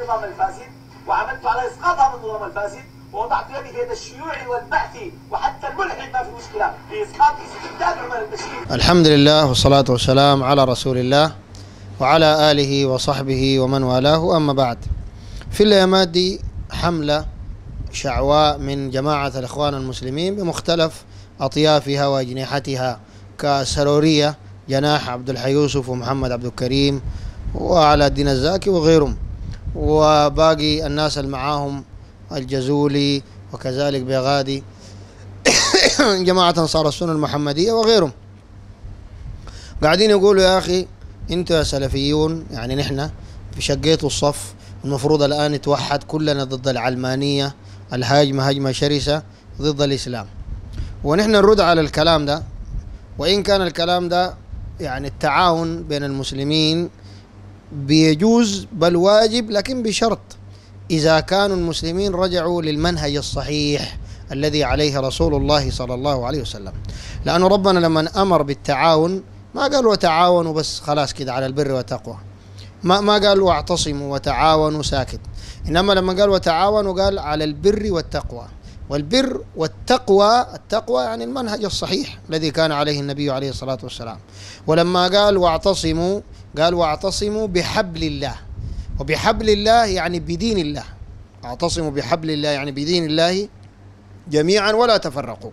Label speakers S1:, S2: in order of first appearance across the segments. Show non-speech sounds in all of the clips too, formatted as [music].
S1: النظام الفاسد وعملت على اسقاط هذا النظام الفاسد ووضعت يدي يد الشيوعي والبعثي وحتى الملحد ما في مشكله لاسقاط استبداد عمر البشير. الحمد لله والصلاه والسلام على رسول الله وعلى اله وصحبه ومن والاه اما بعد. في الايام دي حمله شعواء من جماعه الاخوان المسلمين بمختلف اطيافها واجنحتها كسروريه جناح عبد الحي يوسف ومحمد عبد الكريم وعلاء الدين الزاكي وغيرهم وباقي الناس اللي معاهم الجزولي وكذلك بغادي [coughs] جماعة أنصار السنة المحمدية وغيرهم قاعدين يقولوا يا أخي أنتوا يا سلفيون يعني نحن شقيتوا الصف المفروض الآن نتوحد كلنا ضد العلمانية الهاجمة هجمة شرسة ضد الإسلام ونحن نرد على الكلام ده وإن كان الكلام ده يعني التعاون بين المسلمين بيجوز بل واجب لكن بشرط إذا كانوا المسلمين رجعوا للمنهج الصحيح الذي عليه رسول الله صلى الله عليه وسلم لأن ربنا لما أمر بالتعاون ما قال وتعاونوا بس خلاص كده على البر والتقوى ما ما قال واعتصموا وتعاونوا ساكت إنما لما قال وتعاونوا قال على البر والتقوى والبر والتقوى التقوى يعني المنهج الصحيح الذي كان عليه النبي عليه الصلاة والسلام ولما قال واعتصموا قال واعتصموا بحبل الله وبحبل الله يعني بدين الله اعتصموا بحبل الله يعني بدين الله جميعا ولا تفرقوا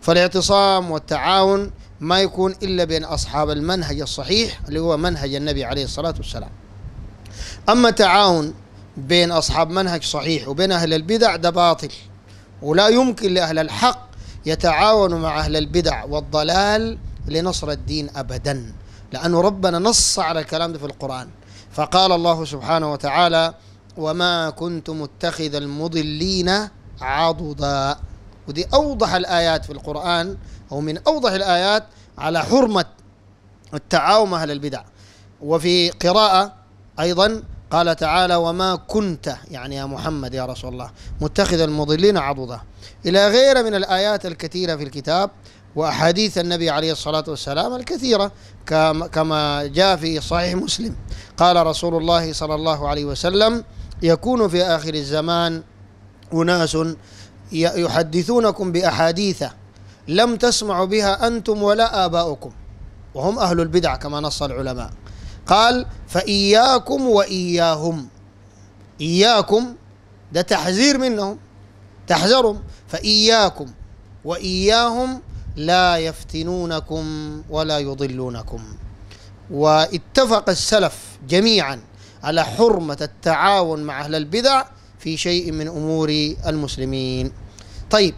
S1: فالاعتصام والتعاون ما يكون إلا بين أصحاب المنهج الصحيح اللي هو منهج النبي عليه الصلاة والسلام أما تعاون بين أصحاب منهج صحيح وبين أهل البدع ده باطل ولا يمكن لأهل الحق يتعاونوا مع أهل البدع والضلال لنصر الدين أبدا لأن ربنا نص على الكلام ده في القرآن فقال الله سبحانه وتعالى وما كنت متخذ المضلين عضدا ودي أوضح الآيات في القرآن أو من أوضح الآيات على حرمة التعاون مع أهل البدع وفي قراءة أيضا قال تعالى وما كنت يعني يا محمد يا رسول الله متخذ المضلين عضدا إلى غير من الآيات الكثيرة في الكتاب وأحاديث النبي عليه الصلاة والسلام الكثيرة كما جاء في صحيح مسلم قال رسول الله صلى الله عليه وسلم يكون في آخر الزمان أناس يحدثونكم بأحاديث لم تسمعوا بها أنتم ولا آباؤكم وهم أهل البدع كما نص العلماء قال فإياكم وإياهم إياكم ده تحذير منهم تحذرهم فإياكم وإياهم لا يفتنونكم ولا يضلونكم واتفق السلف جميعا على حرمة التعاون مع أهل البدع في شيء من أمور المسلمين طيب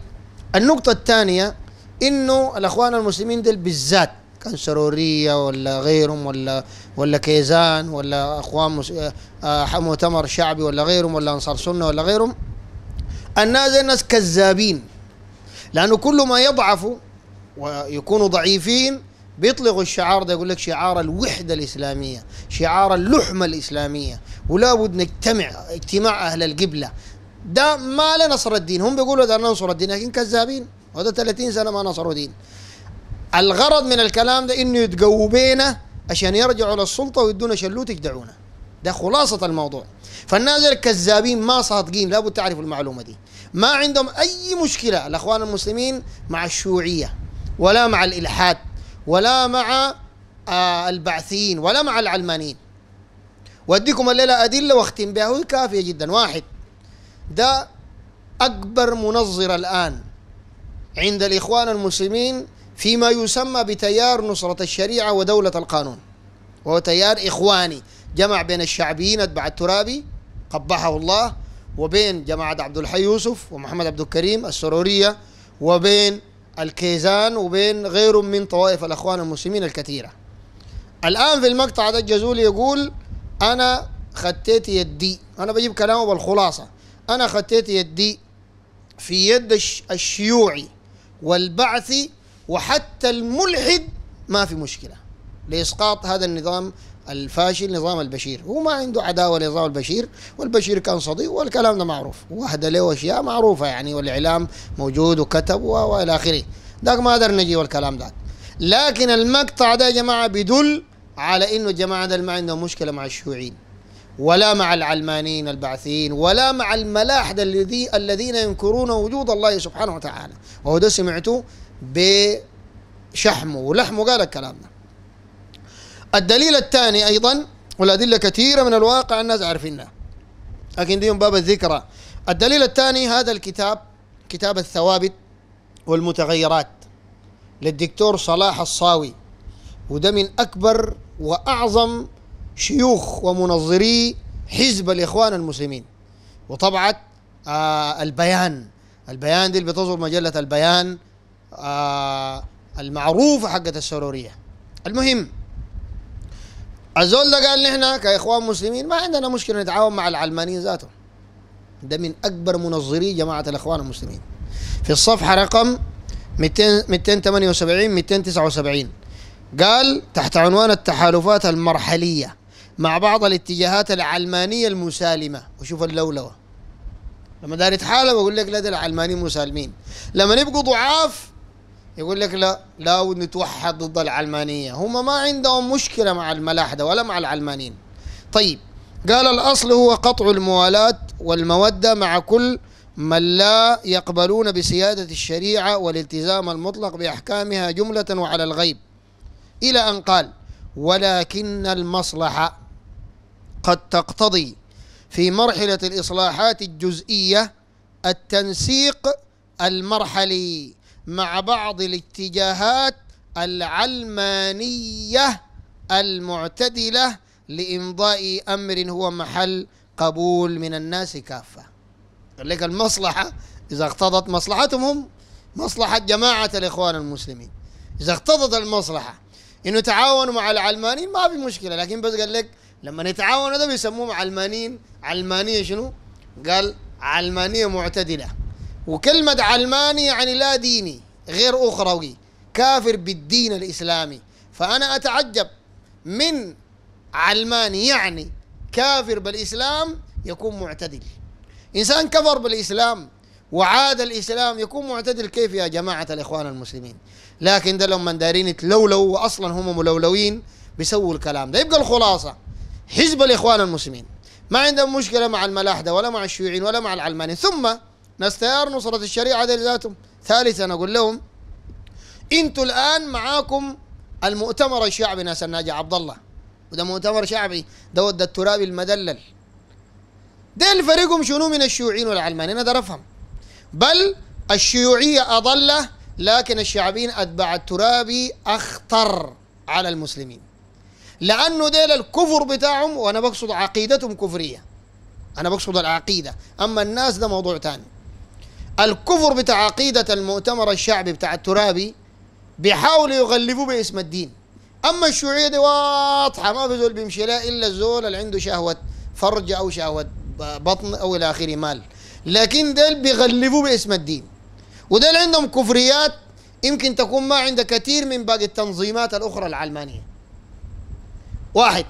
S1: النقطة الثانية إنه الأخوان المسلمين دل بالذات كان سرورية ولا غيرهم ولا ولا كيزان ولا أخوان مس... آه، آه، مؤتمر شعبي ولا غيرهم ولا أنصار سنة ولا غيرهم الناس الناس كذابين لأنه كل ما يضعف ويكونوا ضعيفين بيطلقوا الشعار ده يقول لك شعار الوحدة الإسلامية شعار اللحمة الإسلامية ولا بد نجتمع اجتماع أهل القبلة ده ما لنصر الدين هم بيقولوا ده ننصر الدين لكن كذابين وده 30 سنة ما نصروا دين الغرض من الكلام ده انه يتقووا بينا عشان يرجعوا للسلطه ويدونا شلوت يجدعونا ده خلاصه الموضوع فالناس الكذابين ما صادقين لابد تعرفوا المعلومه دي ما عندهم اي مشكله الاخوان المسلمين مع الشيوعيه ولا مع الإلحاد ولا مع آه، البعثيين ولا مع العلمانيين واديكم الليلة أدلة واختم بها وهي كافية جدا واحد ده أكبر منظر الآن عند الإخوان المسلمين فيما يسمى بتيار نصرة الشريعة ودولة القانون وهو تيار إخواني جمع بين الشعبيين أتباع الترابي قبحه الله وبين جماعة عبد الحي يوسف ومحمد عبد الكريم السرورية وبين الكيزان وبين غيره من طوائف الأخوان المسلمين الكثيرة الآن في المقطع ده الجزولي يقول أنا خطيت يدي أنا بجيب كلامه بالخلاصة أنا خطيت يدي في يد الشيوعي والبعثي وحتى الملحد ما في مشكلة لإسقاط هذا النظام الفاشل نظام البشير هو ما عنده عداوة لنظام البشير والبشير كان صديق والكلام ده معروف واحدة له أشياء معروفة يعني والإعلام موجود وكتب وإلى آخره ذاك ما قدر نجي والكلام ده لكن المقطع ده يا جماعة بدل على إنه الجماعة ده ما عندهم مشكلة مع الشيوعيين ولا مع العلمانيين البعثيين ولا مع الملاحدة الذي الذين ينكرون وجود الله سبحانه وتعالى وهو ده سمعته بشحمه ولحمه قال الكلام ده الدليل الثاني أيضا والأدلة كثيرة من الواقع الناس عارفينها لكن دي من باب الذكرى الدليل الثاني هذا الكتاب كتاب الثوابت والمتغيرات للدكتور صلاح الصاوي وده من أكبر وأعظم شيوخ ومنظري حزب الإخوان المسلمين وطبعة آه البيان البيان دي اللي بتصدر مجلة البيان آه المعروفة حقت السرورية المهم الزول ده قال نحن كاخوان مسلمين ما عندنا مشكله نتعاون مع العلمانيين ذاتهم ده من اكبر منظري جماعه الاخوان المسلمين في الصفحه رقم 200 278 279 قال تحت عنوان التحالفات المرحليه مع بعض الاتجاهات العلمانيه المسالمه وشوف اللولوه لما داري تحالف اقول لك لا ده العلمانيين مسالمين لما يبقوا ضعاف يقول لك لا لا نتوحد ضد العلمانية هم ما عندهم مشكلة مع الملاحدة ولا مع العلمانيين طيب قال الأصل هو قطع الموالاة والمودة مع كل من لا يقبلون بسيادة الشريعة والالتزام المطلق بأحكامها جملة وعلى الغيب إلى أن قال ولكن المصلحة قد تقتضي في مرحلة الإصلاحات الجزئية التنسيق المرحلي مع بعض الاتجاهات العلمانيه المعتدله لامضاء امر هو محل قبول من الناس كافه قال لك المصلحه اذا اقتضت مصلحتهم هم مصلحه جماعه الاخوان المسلمين اذا اقتضت المصلحه انه تعاونوا مع العلمانيين ما في مشكله لكن بس قال لك لما يتعاونوا ده بيسموهم علمانيين علمانيه شنو؟ قال علمانيه معتدله وكلمة علماني يعني لا ديني غير أخروي كافر بالدين الإسلامي فأنا أتعجب من علماني يعني كافر بالإسلام يكون معتدل إنسان كفر بالإسلام وعاد الإسلام يكون معتدل كيف يا جماعة الإخوان المسلمين لكن ده لما دارين يتلولو وأصلا هم ملولوين بيسووا الكلام ده يبقى الخلاصة حزب الإخوان المسلمين ما عندهم مشكلة مع الملاحدة ولا مع الشيوعيين ولا مع العلمانيين ثم نستيار نصرة الشريعة دي ذاتهم ثالثا أقول لهم أنتوا الآن معاكم المؤتمر الشعبي ناس الناجي عبد الله وده مؤتمر شعبي ده ود التراب المدلل ديل فريقهم شنو من الشيوعيين والعلمانيين أنا أفهم بل الشيوعية أضلة لكن الشعبين أتبع الترابي أخطر على المسلمين لأنه ديل الكفر بتاعهم وأنا بقصد عقيدتهم كفرية أنا بقصد العقيدة أما الناس ده موضوع تاني الكفر بتاع عقيدة المؤتمر الشعبي بتاع الترابي بيحاولوا يغلبوه باسم الدين أما الشيوعية دي واضحة ما في زول بيمشي لها إلا الزول اللي عنده شهوة فرج أو شهوة بطن أو إلى آخره مال لكن ديل بيغلبوه باسم الدين وديل عندهم كفريات يمكن تكون ما عند كثير من باقي التنظيمات الأخرى العلمانية واحد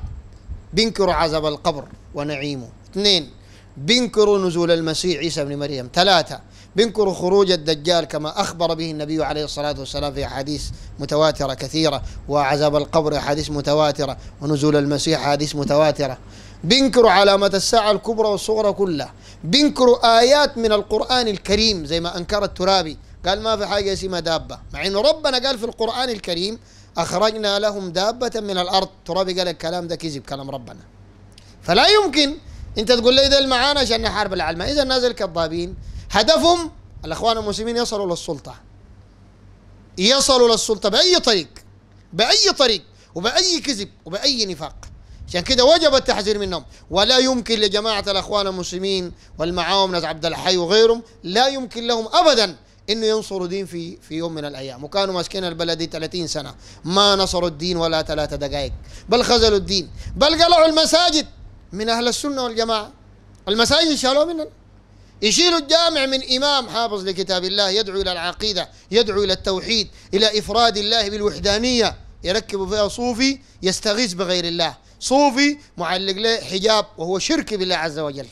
S1: بينكروا عذاب القبر ونعيمه اثنين بينكروا نزول المسيح عيسى بن مريم ثلاثة بينكروا خروج الدجال كما أخبر به النبي عليه الصلاة والسلام في أحاديث متواترة كثيرة وعذاب القبر أحاديث متواترة ونزول المسيح أحاديث متواترة بينكروا علامة الساعة الكبرى والصغرى كلها بينكروا آيات من القرآن الكريم زي ما أنكر الترابي قال ما في حاجة اسمها دابة مع أنه ربنا قال في القرآن الكريم أخرجنا لهم دابة من الأرض ترابي قال الكلام ده كذب كلام ربنا فلا يمكن أنت تقول لي ده المعانا عشان نحارب العلماء إذا نازل كذابين هدفهم الأخوان المسلمين يصلوا للسلطة يصلوا للسلطة بأي طريق بأي طريق وبأي كذب وبأي نفاق عشان كده وجب التحذير منهم ولا يمكن لجماعة الأخوان المسلمين والمعاوم ناس عبد الحي وغيرهم لا يمكن لهم أبدا انه ينصروا دين في في يوم من الايام وكانوا ماسكين البلد 30 سنه ما نصروا الدين ولا ثلاثة دقائق بل خذلوا الدين بل قلعوا المساجد من اهل السنه والجماعه المساجد شالوها مننا يشيل الجامع من إمام حافظ لكتاب الله يدعو إلى العقيدة يدعو إلى التوحيد إلى إفراد الله بالوحدانية يركب فيها صوفي يستغيث بغير الله صوفي معلق له حجاب وهو شرك بالله عز وجل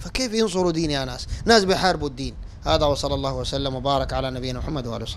S1: فكيف ينصروا دين يا ناس ناس بيحاربوا الدين هذا وصلى الله وسلم وبارك على نبينا محمد وعلى وصحبه